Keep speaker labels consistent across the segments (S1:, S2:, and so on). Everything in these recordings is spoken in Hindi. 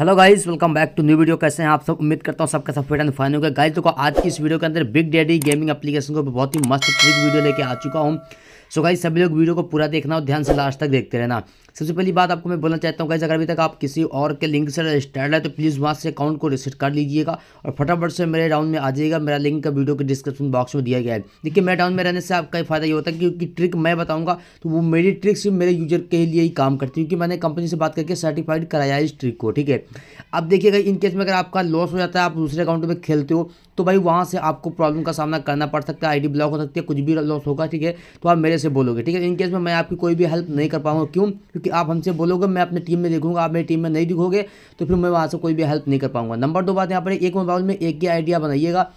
S1: hello guys welcome back to new video कैसे हैं आप सब उम्मीद करता हूँ सबका सब फिट एंड फाइन होगा गाइस देखो आज की इस वीडियो के अंदर बिग डैडी गेमिंग एप्लीकेशन को बहुत ही मस्त ट्रिक वीडियो लेके आ चुका हूँ सो गाइस सभी लोग वीडियो को पूरा देखना और ध्यान से लास्ट तक देखते रहना सबसे पहली बात आपको मैं बोलना चाहता हूँ कैसे अगर अभी तक आप किसी और के लिंक से रजिस्टर्ड है तो प्लीज़ वहाँ से अकाउंट को रिसेट कर लीजिएगा और फटाफट से मेरे डाउन में आ जाइएगा मेरा लिंक का वीडियो के डिस्क्रिप्शन बॉक्स में दिया गया है देखिए मेरे डाउन में रहने से आपका फ़ायदा ये होता है क्योंकि ट्रिक मैं बताऊँगा तो वो मेरी ट्रिक सिर्फ मेरे यूजर के लिए ही काम करती है क्योंकि मैंने कंपनी से बात करके सर्टिफाइड कराया है इस ट्रिक को ठीक है अब देखिएगा इनकेस में अगर आपका लॉस हो जाता है आप दूसरे अकाउंट में खेलते हो तो भाई वहाँ से आपको प्रॉब्लम का सामना करना पड़ सकता है आई ब्लॉक हो सकती है कुछ भी लॉस होगा ठीक है तो आप मेरे से बोलोगे ठीक है इनकेस में मैं आपकी कोई भी हेल्प नहीं कर पाऊँगा क्यों क्योंकि आप हमसे बोलोगे मैं अपनी टीम में देखूंगा आप मेरी टीम में नहीं दिखोगे तो फिर मैं वहाँ से कोई भी हेल्प नहीं कर पाऊंगा नंबर दो बात यहाँ पर एक मोबाइल में एक ही आइडिया बनाइएगा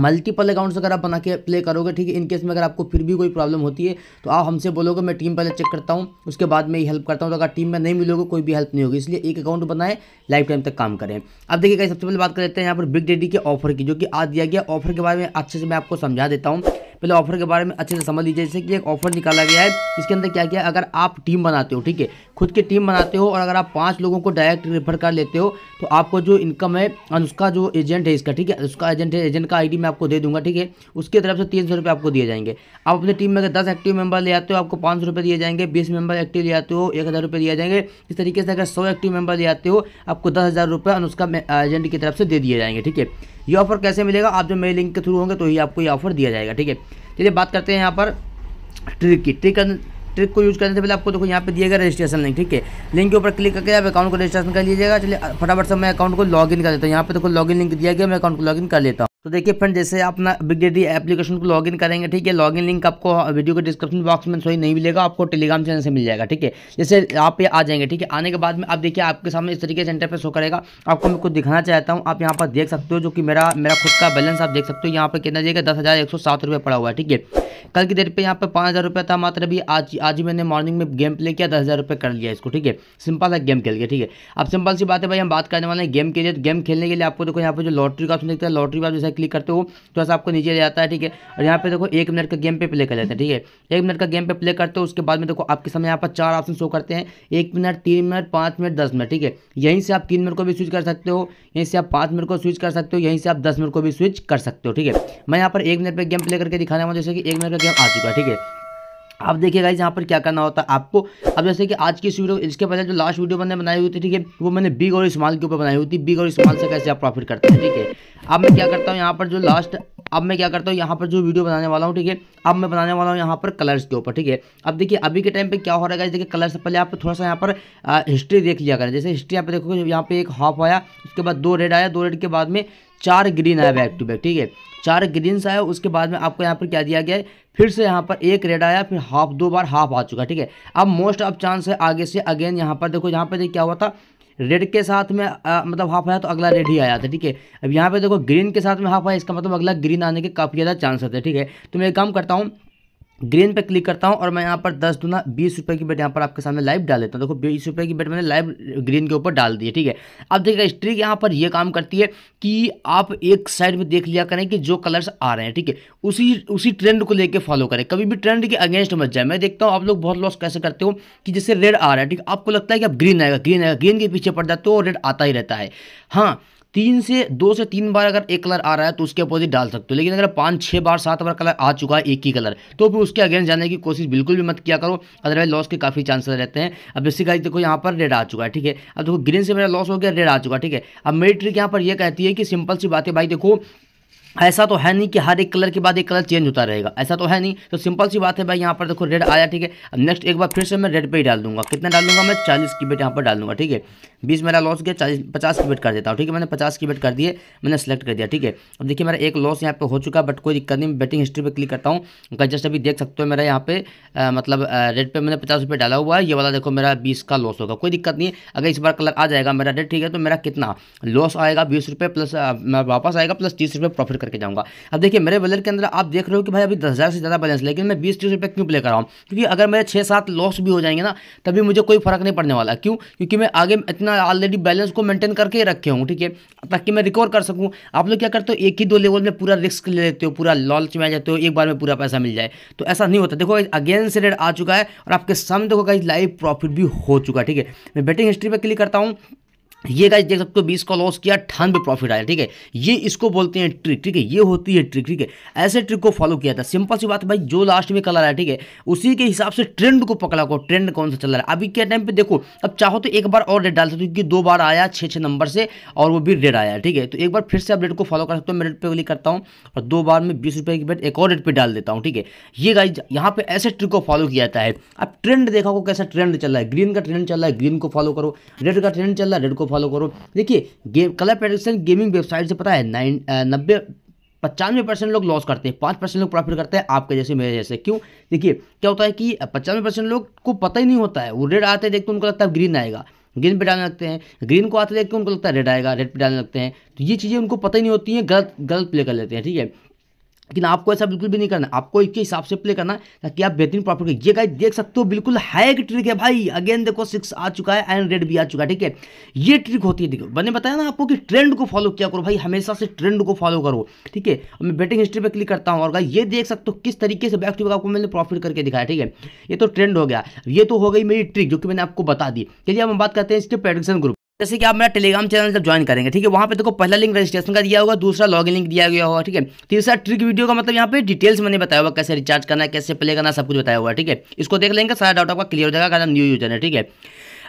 S1: मल्टीपल अकाउंट्स अगर आप बना के प्ले करोगे ठीक है इनकेस में अगर आपको फिर भी कोई प्रॉब्लम होती है तो आप हमसे बोलोगे मैं टीम पहले चेक करता हूँ उसके बाद मैं ही हेल्प करता हूँ तो अगर टीम में नहीं मिलोगे कोई भी हेल्प नहीं होगी इसलिए एक अकाउंट बनाए लाइफ टाइम तक काम करें अब देखिए सबसे पहले बात कर लेते हैं यहाँ पर बिग डेडी के ऑफर की जो कि आज दिया गया ऑफर के बारे में अच्छे से मैं आपको समझा देता हूँ पहले ऑफर के बारे में अच्छे से समझ लीजिए जैसे कि एक ऑफर निकाला गया है इसके अंदर क्या क्या अगर आप टीम बनाते हो ठीक है खुद की टीम बनाते हो और अगर आप पाँच लोगों को डायरेक्ट रेफर कर लेते हो तो आपको जो इनकम है उसका जो एजेंट है इसका ठीक है उसका एजेंट है एजेंट का आई मैं आपको दे दूंगा ठीक है उसकी तरफ से तीन सौ रुपये आपको दिए जाएंगे आप अपनी टीम में अगर दस एक्टिव मेंबर ले आते हो आपको पाँच सौ रुपये दिए जाएंगे बीस मेंबर एक्टिव ले आते हो एक हज़ार दिए जाएंगे इस तरीके से अगर सौ एक्टिव मेंबर ले आते हो आपको दस हज़ार रुपये अनुष्का एजेंट की तरफ से दे दिए जाएंगे ठीक है ये ऑफर कैसे मिलेगा आप जो मेरे लिंक के थ्रू होंगे तो ही आपको ये ऑफर दिया जाएगा ठीक है चलिए बात करते हैं यहाँ पर ट्रिक की ट्रिक ट्रिक को यूज करने से पहले आपको देखो यहाँ पे दिया गया रजिस्ट्रेशन लिंक ठीक है लिंक के ऊपर क्लिक करके आप अकाउंट को रजिस्ट्रेशन कर लीजिएगा चलिए फटाफट से मैं अकाउंट को लॉगिन कर देता हूँ यहाँ पे देखो लॉग लॉगिन लिंक दिया गया मैं अकाउंट को लॉगिन कर लेता हूँ तो देखिए फ्रेंड जैसे आप ना डेडी एप्लीकेशन को लॉगिन करेंगे ठीक है लॉगिन लिंक आपको वीडियो हाँ, के डिस्क्रिप्शन बॉक्स में सही नहीं मिलेगा आपको टेलीग्राम चैनल से मिल जाएगा ठीक है जैसे आप ये आ जाएंगे ठीक है आने के बाद में आप देखिए आपके सामने इस तरीके से इंटरफेस शो करेगा आपको मैं कुछ दिखाना चाहता हूँ आप यहाँ पर देख सकते हो जो कि मेरा मेरा खुद का बैलेंस आप देख सकते हो यहाँ पर कितना जाएगा दस हज़ार एक सौ सात रुपये पड़ा हुआ है ठीक है कल की डेट पर यहाँ पर पाँच हज़ार रुपये था मात्र अभी आज आज ही मैंने मॉर्निंग में गेम प्ले किया दस हज़ार रुपये कर लिया इसको ठीक है सिंपल है गेम खेल के ठीक है अब सिंपल सी बात है भाई हम बात करने वाले हैं गेम के लिए गेम तो खेलने के लिए आपको देखो यहाँ पर जो लॉटरी का ऑप्शन देखता है लॉटरी पर जैसे क्लिक करते हो तो ऐसा आपको नीचे ले जाता है ठीक है और यहाँ पर देखो एक मिनट का गेम पे प्ले कर लेते हैं ठीक है एक मिनट का गेम पे प्ले करते हो उसके बाद में देखो आपके समय यहाँ पर चार ऑप्शन शो करते हैं एक मिनट तीन मिनट पाँच मिनट दस मिनट ठीक है यहीं से आप तीन मिनट को भी स्विच कर सकते हो यहीं से आप पाँच मिनट को स्विच कर सकते हो यहीं से आप दस मिनट को भी स्विच कर सकते हो ठीक है मैं यहाँ पर एक मिनट पर गेम प्ले करके दिखाने वाला जैसे कि एक मिनट का गेम आ चुका है ठीक है आप देखिएगा यहाँ पर क्या करना होता है आपको अब जैसे कि आज की इस वीडियो इसके पहले जो लास्ट वीडियो मैंने बनाई हुई थी ठीक है वो मैंने बिग और स्मॉल के ऊपर बनाई हुई थी बिग और स्मॉल से कैसे आप प्रॉफिट करते हैं ठीक है अब मैं क्या करता हूँ यहाँ पर जो लास्ट अब मैं क्या करता हूँ यहाँ पर जो वीडियो बनाने वाला हूँ ठीक है अब मैं बनाने वाला हूँ यहाँ पर कलर्स के ऊपर ठीक है अब देखिए अभी के टाइम पे क्या हो रहा है देखिए कलर से पहले आप थोड़ा सा यहाँ पर हिस्ट्री देख लिया करें जैसे हिस्ट्री यहाँ पे देखोगे यहाँ पे एक हाफ आया उसके बाद दो रेड आया दो रेड के बाद में चार ग्रीन आया बैक टू बैक ठीक है चार ग्रीन आया उसके बाद में आपको यहाँ पर क्या दिया गया है फिर से यहाँ पर एक रेड आया फिर हाफ दो बार हाफ आ चुका ठीक है अब मोस्ट ऑफ चांस है आगे से अगेन यहाँ पर देखो यहाँ पर देखिए क्या हुआ था रेड के साथ में आ, मतलब हाफ आया तो अगला रेड ही आया था ठीक है अब यहाँ पे देखो ग्रीन के साथ में हाफ आया इसका मतलब अगला ग्रीन आने के काफ़ी ज़्यादा चांस होते हैं ठीक है तो मैं एक काम करता हूँ ग्रीन पे क्लिक करता हूं और मैं यहाँ पर दस दुना बीस रुपये की बेट यहाँ पर आपके सामने लाइव डाल देता हूँ देखो बीस रुपये की बेट मैंने लाइव ग्रीन के ऊपर डाल दी है ठीक है अब देखिएगा स्ट्रिक यहाँ पर ये काम करती है कि आप एक साइड में देख लिया करें कि जो कलर्स आ रहे हैं ठीक है उसी उसी ट्रेंड को लेकर फॉलो करें कभी भी ट्रेंड के अगेंस्ट मत जाए मैं देखता हूँ आप लोग बहुत लॉस कैसे करते हो कि जैसे रेड आ रहा है ठीक है आपको लगता है कि अब ग्रीन आएगा ग्रीन आएगा ग्रीन के पीछे पड़ जाते हो रेड आता ही रहता है हाँ तीन से दो से तीन बार अगर एक कलर आ रहा है तो उसके अपोजिट डाल सकते हो लेकिन अगर पाँच छः बार सात बार कलर आ चुका है एक ही कलर तो फिर उसके अगेंस्ट जाने की कोशिश बिल्कुल भी मत किया करो अदरवाइज लॉस के काफ़ी चांसेस रहते हैं अब बेसिकली देखो यहाँ पर रेड आ चुका है ठीक है अब देखो ग्रीन से मेरा लॉस हो गया रेड आ चुका ठीक है अब मेरी ट्रिक यहाँ पर यह कहती है कि सिंपल सी बात है भाई देखो ऐसा तो है नहीं कि हर एक कलर के बाद एक कलर चेंज होता रहेगा ऐसा तो है नहीं तो सिंपल सी बात है भाई यहाँ पर देखो रेड आया ठीक है अब नेक्स्ट एक बार फिर से मैं रेड पे ही डाल दूंगा कितना डाल दूंगा मैं चालीस की बेट यहाँ पर डाल दूंगा ठीक है बीस मेरा लॉस गया चालीस पचास की बेट कर देता हूँ ठीक है मैंने पचास की बेट कर दिए मैंने सेलेक्ट कर दिया ठीक है अब देखिए मेरा एक लॉस यहाँ पर हो चुका बट कोई दिक्कत नहीं बैटिंग हिस्ट्री पर क्लिक करता हूँ जस्ट अभी देख सकते हो मेरा यहाँ पे मतलब रेड पर मैंने पचास रुपये डाला हुआ है ये वाला देखो मेरा बीस का लॉस होगा कोई दिक्कत नहीं अगर इस बार कलर आ जाएगा मेरा रेड ठीक है तो मेरा कितना लॉस आएगा बीस प्लस वापस आएगा प्लस तीस प्रॉफिट करके जाऊंगा अब देखिए मेरे बजट के अंदर आप देख रहे हो कि भाई अभी दस हज़ार से ज़्यादा बैलेंस लेकिन मैं बीस तीस रुपये क्यों प्ले कर रहा हूँ क्योंकि अगर मेरे छः सात लॉस भी हो जाएंगे ना तभी मुझे कोई फर्क नहीं पड़ने वाला क्यों क्योंकि मैं आगे इतना ऑलरेडी बैलेंस को मेंटेन करके रखे हूँ ठीक है ताकि मैं रिकवर कर सकूँ आप लोग क्या करते हो एक ही दो लेवल में पूरा रिस्क ले लेते हो पूरा लॉन्च में आ जाते हो एक बार में पूरा पैसा मिल जाए तो ऐसा नहीं होता देखो अगेन से रेट आ चुका है और आपके सामने देखो कहीं लाइव प्रॉफिट भी हो चुका है ठीक है मैं बेटिंग हिस्ट्री पर क्लिक करता हूँ ये गाइस देख सकते हो बीस का लॉस किया अठानवे प्रॉफिट आया ठीक है ये इसको बोलते हैं ट्रिक ठीक है ये होती है ट्रिक ठीक है ऐसे ट्रिक को फॉलो किया था सिंपल सी बात भाई जो लास्ट में कलर आया ठीक है उसी के हिसाब से ट्रेंड को पकड़ा को ट्रेंड कौन सा चल रहा है अभी के टाइम पे देखो अब चाहो तो एक बार और रेट डाल सकते हो क्योंकि दो बार आया छः छः नंबर से और वो भी रेड आया ठीक है तो एक बार फिर से आप रेट को फॉलो कर सकते हो मैं रेट पर क्लिक करता हूँ और दो बार में बीस की बेट एक और रेट पर डाल देता हूँ ठीक है ये गाइज यहाँ पर ऐसे ट्रिक को फॉलो किया जाता है अब ट्रेंड देखा को कैसा ट्रेंड चल रहा है ग्रीन का ट्रेंड चल रहा है ग्रीन को फॉलो करो रेड का ट्रेंड चल रहा है रेड को फॉलो करो देखिए game colour prediction gaming website से पता है नाइन नब्बे पचानवे परसेंट लोग लॉस करते हैं पाँच परसेंट लोग प्रॉफिट करते हैं आपके जैसे मेरे जैसे क्यों देखिए क्या होता है कि पचानवे परसेंट लोग को पता ही नहीं होता है वो रेड आते देखते उनको लगता है ग्रीन आएगा ग्रीन पे डालने लगते हैं ग्रीन को आते देखते उनको लगता है रेड आएगा रेड पे डालने लगते हैं तो ये चीज़ें उनको पता ही नहीं होती हैं गलत गलत प्ले कर लेते हैं ठीक है लेकिन आपको ऐसा बिल्कुल भी नहीं करना आपको एक हिसाब से प्ले करना ताकि आप बेहतरीन प्रॉफिट ये गाइस देख सकते हो बिल्कुल हैक ट्रिक है भाई अगेन देखो सिक्स आ चुका है एंड रेड भी आ चुका है ठीक है ये ट्रिक होती है देखो मैंने बताया ना आपको कि ट्रेंड को फॉलो किया करो भाई हमेशा से ट्रेंड को फॉलो करो ठीक है मैं बेटिंग हिस्ट्री पर क्लिक करता हूँ और गाइस ये देख सकते हो किस तरीके से बैक टू बैक आपको मैंने प्रॉफिट करके दिखाया ठीक है ये तो ट्रेंड हो गया ये तो हो गई मेरी ट्रिक जो कि मैंने आपको बता दी चलिए हम बात करते हैं इसके प्रेडिक्शन ग्रुप जैसे कि आप मेरा टेलीग्राम चैनल जब ज्वाइन करेंगे ठीक है वहाँ पे देखो पहला लिंक रजिस्ट्रेशन का दिया होगा दूसरा लॉगिन लिंक दिया गया होगा ठीक है तीसरा ट्रिक वीडियो का मतलब यहाँ पे डिटेल्स मैंने बताया हुआ कैसे रिचार्ज करना है कैसे प्ले करना सब कुछ बताया हुआ ठीक है इसको देख लेंगे सारा डाउट आपका क्लियर हो जाएगा अगर न्यू यूजर है ठीक है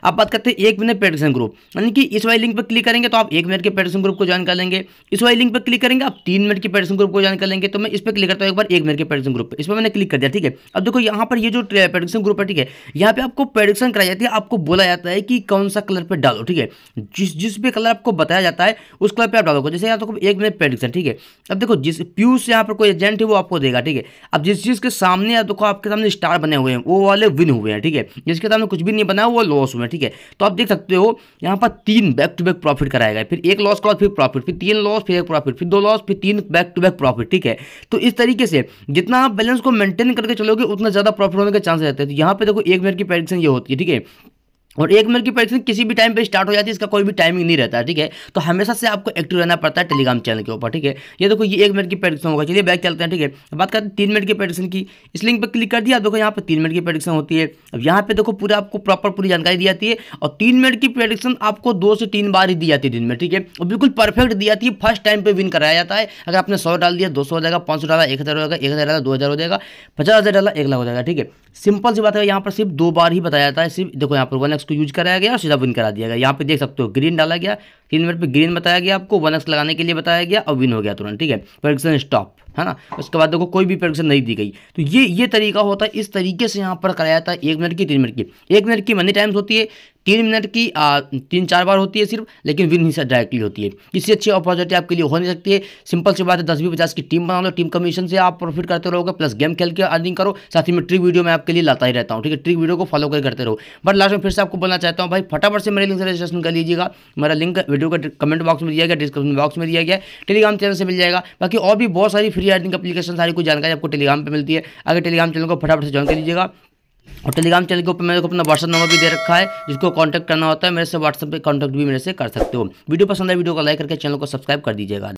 S1: अब बात करते हैं एक मिनट पेटिशन ग्रुप यानी कि इस वाई लिंक पर क्लिक करेंगे तो आप एक मिनट के पेटिशन ग्रुप को ज्वाइन कर लेंगे इस वाली लिंक पर क्लिक करेंगे आप तीन मिनट की पेटिशन ग्रुप को ज्वाइन कर लेंगे तो मैं इस पर क्लिक करता हूँ एक बार एक मिनट के पेटिशन ग्रुप पर इस पर मैंने क्लिक कर दिया ठीक है अब देखो यहाँ पर ये जो पेडरेशन ग्रुप है ठीक है यहाँ पर आपको पेडिक्शन कराई जाती है आपको बोला जाता है कि कौन सा कलर पर डालो ठीक है जिस जिस भी कलर आपको बताया जाता है उस कलर पर आप डालोगे जैसे यहाँ तो एक मिनट पेडिक्शन ठीक है अब देखो जिस प्यूस यहाँ पर कोई एजेंट है वो आपको देगा ठीक है अब जिस चीज़ के सामने देखो आपके सामने स्टार बने हुए हैं वो वाले विन हुए हैं ठीक है जिसके सामने कुछ भी नहीं बना वो लॉस हुए हैं ठीक है तो आप देख सकते हो यहाँ पर तीन बैक टू बैक प्रॉफिट कराया गया फिर एक लॉस के बाद फिर प्रॉफिट फिर तीन लॉस फिर एक प्रॉफिट फिर दो लॉस फिर तीन बैक टू बैक प्रॉफिट ठीक है तो इस तरीके से जितना आप बैलेंस को मेंटेन करके चलोगे उतना ज़्यादा प्रॉफिट होने के चांस रहते हैं तो यहाँ पर देखो एक मिनट की प्रडिक्शन ये होती है ठीक है और एक मिनट की परीक्षा किसी भी टाइम पे स्टार्ट हो जाती है इसका कोई भी टाइमिंग नहीं रहता है ठीक है तो हमेशा से आपको एक्टिव रहना पड़ता है टेलीग्राम चैनल के ऊपर ठीक है ये देखो ये एक मिनट की परीक्षा होगा चलिए बैक चलते हैं ठीक है बात करते हैं तीन मिनट की परीक्षा की इस लिंक पर क्लिक कर दिया देखो यहाँ पर तीन मिनट की परीक्षा होती है अब यहाँ पर देखो पूरा आपको प्रॉपर पूरी जानकारी दी जाती है और तीन मिनट की प्रेडिक्शन आपको दो से तीन बार ही दी जाती है दिन में ठीक है और बिल्कुल परफेक्ट दी जाती है फर्स्ट टाइम पर विन कराया जाता है अगर आपने सौ डाल दिया दो सौ हो जाएगा पाँच सौ डाला एक हज़ार होगा एक हज़ार डाला दो हज़ार हो जाएगा पचास हज़ार डाला एक लाख हो जाएगा ठीक है सिंपल सी बात है यहाँ पर सिर्फ दो बार ही बताया जाता है सिर्फ देखो यहाँ पर वन इसको यूज कराया गया और सीधा विन करा दिया गया यहाँ पे देख सकते हो ग्रीन डाला गया तीन मिनट पे ग्रीन बताया गया आपको वन एक्स लगाने के लिए बताया गया और विन हो गया तुरंत ठीक है प्रोडक्शन स्टॉप है ना उसके बाद देखो कोई भी प्रोडक्शन नहीं दी गई तो ये ये तरीका होता है इस तरीके से यहाँ पर कराया जाता है एक मिनट की तीन मिनट की एक मिनट की मनी टाइम्स होती है तीन मिनट की आ, तीन चार बार होती है सिर्फ लेकिन विन ही डायरेक्टली होती है इससे अच्छी अपॉर्चुनिटी आपके लिए हो नहीं सकती है सिंपल सी बात है दस बी पचास की टीम बना लो टीम कमीशन से आप प्रॉफिट करते रहोगे प्लस गेम खेल के अर्निंग करो साथ ही में ट्रिक वीडियो मैं आपके लिए लाता ही रहता हूँ ठीक है ट्रिक वीडियो को फॉलो करते रहो बट लास्ट में फिर से आपको बोलना चाहता हूँ भाई फटाफट से मेरे लिंक से रजिस्ट्रेशन कर लीजिएगा मेरा लिंक वीडियो वीडियो का कमेंट बॉक्स में दिया गया डिस्क्रिप्शन बॉक्स में दिया गया टेलीग्राम चैनल से मिल जाएगा बाकी और भी बहुत सारी फ्री अर्निंग अपलीकेशन सारी कुछ जानकारी आपको टेलीग्राम पर मिलती है अगर टेलीग्राम चैनल को फटाफट से ज्वाइन कर लीजिएगा और टेलीग्राम चैनल के ऊपर मेरे को अपना व्हाट्सअप नंबर भी दे रखा है जिसको कांटेक्ट करना होता है मेरे से व्हाट्सअप पे कांटेक्ट भी मेरे से कर सकते हो वीडियो पसंद है वीडियो को लाइक करके चैनल को सब्सक्राइब कर दीजिएगा